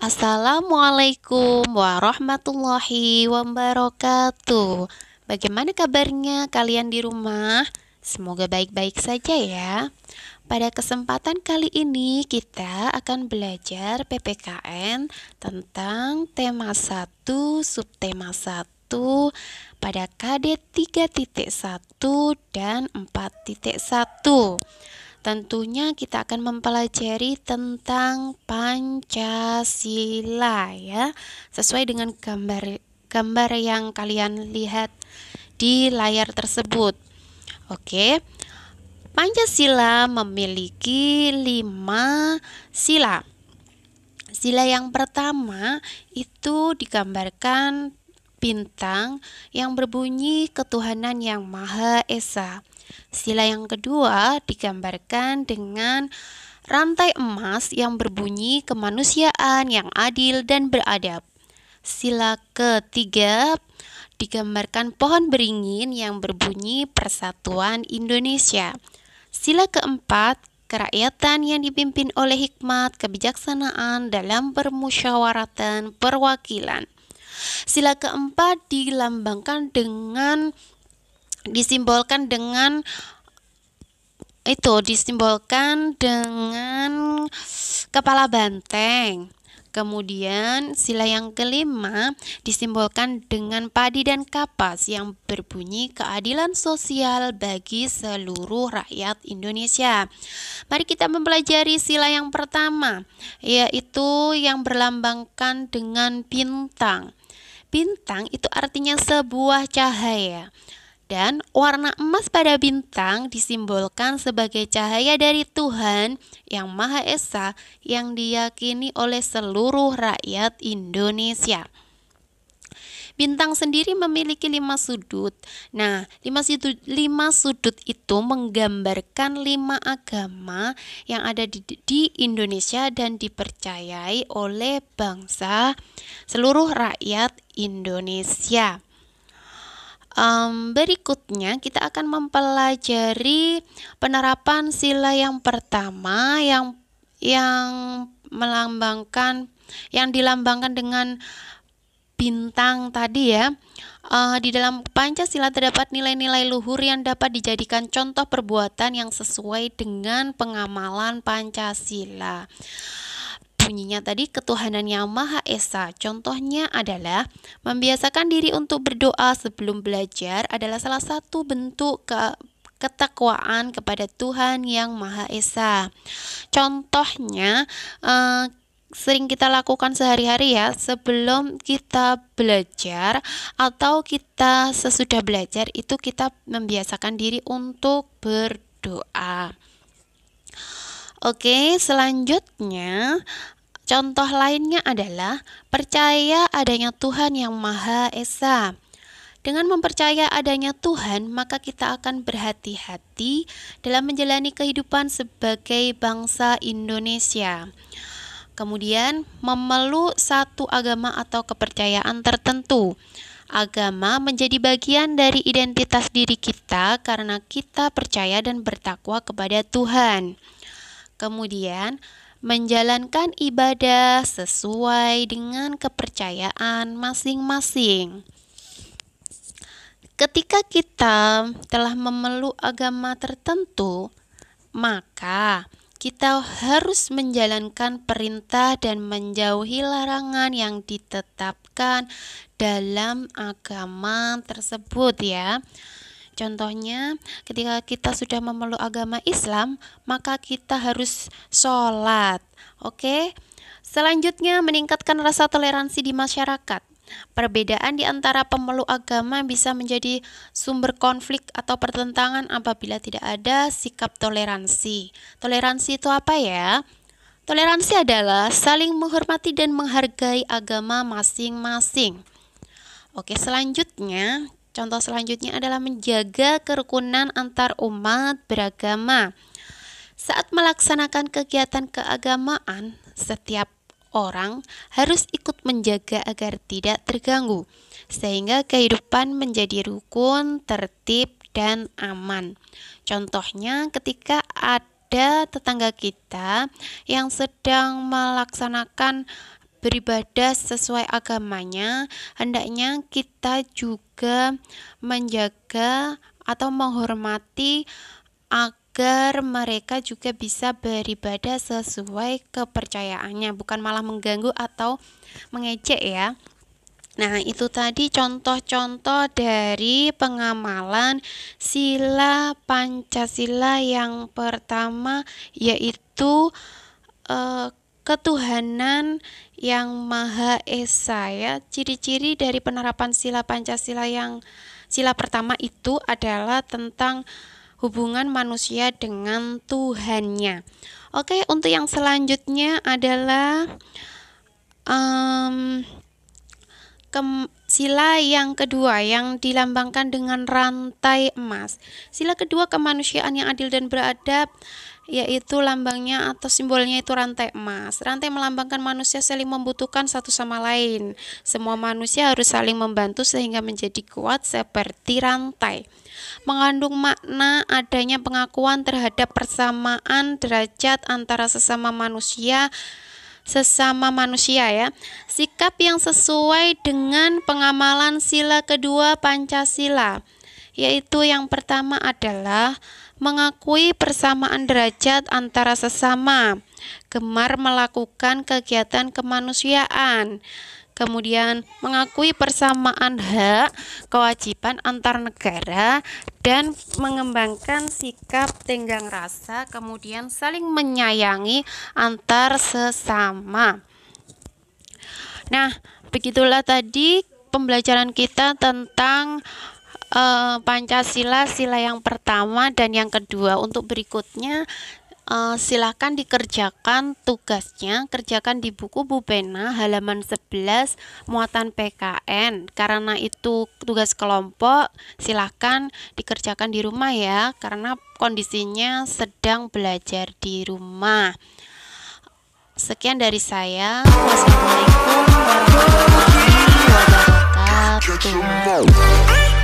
Assalamualaikum warahmatullahi wabarakatuh. Bagaimana kabarnya kalian di rumah? Semoga baik-baik saja ya. Pada kesempatan kali ini kita akan belajar PPKN tentang tema 1 subtema 1 pada KD 3.1 dan 4.1 tentunya kita akan mempelajari tentang Pancasila ya, sesuai dengan gambar gambar yang kalian lihat di layar tersebut. Oke. Pancasila memiliki lima sila. Sila yang pertama itu digambarkan bintang yang berbunyi ketuhanan yang Maha Esa. Sila yang kedua digambarkan dengan rantai emas yang berbunyi kemanusiaan yang adil dan beradab. Sila ketiga digambarkan pohon beringin yang berbunyi persatuan Indonesia. Sila keempat kerakyatan yang dipimpin oleh hikmat, kebijaksanaan dalam permusyawaratan perwakilan. Sila keempat dilambangkan dengan disimbolkan dengan itu disimbolkan dengan kepala banteng. Kemudian sila yang kelima disimbolkan dengan padi dan kapas yang berbunyi keadilan sosial bagi seluruh rakyat Indonesia. Mari kita mempelajari sila yang pertama, yaitu yang berlambangkan dengan bintang. Bintang itu artinya sebuah cahaya. Dan warna emas pada bintang disimbolkan sebagai cahaya dari Tuhan yang Maha Esa yang diyakini oleh seluruh rakyat Indonesia. Bintang sendiri memiliki lima sudut. Nah, lima sudut, lima sudut itu menggambarkan lima agama yang ada di, di Indonesia dan dipercayai oleh bangsa seluruh rakyat Indonesia. Um, berikutnya kita akan mempelajari penerapan sila yang pertama yang yang melambangkan yang dilambangkan dengan bintang tadi ya. Uh, di dalam Pancasila terdapat nilai-nilai luhur yang dapat dijadikan contoh perbuatan yang sesuai dengan pengamalan Pancasila. Bunyinya tadi ketuhanan yang Maha Esa. Contohnya adalah membiasakan diri untuk berdoa sebelum belajar adalah salah satu bentuk ke ketakwaan kepada Tuhan yang Maha Esa. Contohnya, eh, sering kita lakukan sehari-hari ya sebelum kita belajar atau kita sesudah belajar itu kita membiasakan diri untuk berdoa. Oke, selanjutnya contoh lainnya adalah percaya adanya Tuhan yang Maha Esa. Dengan mempercaya adanya Tuhan, maka kita akan berhati-hati dalam menjalani kehidupan sebagai bangsa Indonesia. Kemudian memeluk satu agama atau kepercayaan tertentu. Agama menjadi bagian dari identitas diri kita karena kita percaya dan bertakwa kepada Tuhan. Kemudian, menjalankan ibadah sesuai dengan kepercayaan masing-masing. Ketika kita telah memeluk agama tertentu, maka kita harus menjalankan perintah dan menjauhi larangan yang ditetapkan dalam agama tersebut ya. Contohnya, ketika kita sudah memeluk agama Islam, maka kita harus sholat. Oke, selanjutnya meningkatkan rasa toleransi di masyarakat. Perbedaan di antara pemeluk agama bisa menjadi sumber konflik atau pertentangan apabila tidak ada sikap toleransi. Toleransi itu apa ya? Toleransi adalah saling menghormati dan menghargai agama masing-masing. Oke, selanjutnya, contoh selanjutnya adalah menjaga kerukunan antar umat beragama. Saat melaksanakan kegiatan keagamaan, setiap orang harus ikut menjaga agar tidak terganggu, sehingga kehidupan menjadi rukun, tertib, dan aman. Contohnya, ketika ada tetangga kita yang sedang melaksanakan beribadah sesuai agamanya, hendaknya kita juga menjaga atau menghormati agar mereka juga bisa beribadah sesuai kepercayaannya, bukan malah mengganggu atau mengecek ya. Nah, itu tadi contoh-contoh dari pengamalan sila Pancasila yang pertama yaitu eh, ketuhanan yang Maha Esa ya. Ciri-ciri dari penerapan sila Pancasila yang sila pertama itu adalah tentang hubungan manusia dengan Tuhannya. Oke, untuk yang selanjutnya adalah um, ke sila yang kedua yang dilambangkan dengan rantai emas. Sila kedua kemanusiaan yang adil dan beradab yaitu lambangnya atau simbolnya itu rantai emas. Rantai melambangkan manusia saling membutuhkan satu sama lain. Semua manusia harus saling membantu sehingga menjadi kuat seperti rantai. Mengandung makna adanya pengakuan terhadap persamaan derajat antara sesama manusia sesama manusia ya. Sikap yang sesuai dengan pengamalan sila kedua Pancasila, yaitu yang pertama adalah mengakui persamaan derajat antara sesama, gemar melakukan kegiatan kemanusiaan, kemudian mengakui persamaan hak, kewajiban antar negara, dan mengembangkan sikap tenggang rasa, kemudian saling menyayangi antar sesama. Nah, begitulah tadi pembelajaran kita tentang uh, Pancasila sila yang pertama dan yang kedua. Untuk berikutnya Eh, silahkan dikerjakan tugasnya kerjakan di buku Bu Pena halaman 11 muatan PKN karena itu tugas kelompok silahkan dikerjakan di rumah ya karena kondisinya sedang belajar di rumah sekian dari saya wassalamualaikum warahmatullahi wabarakatuh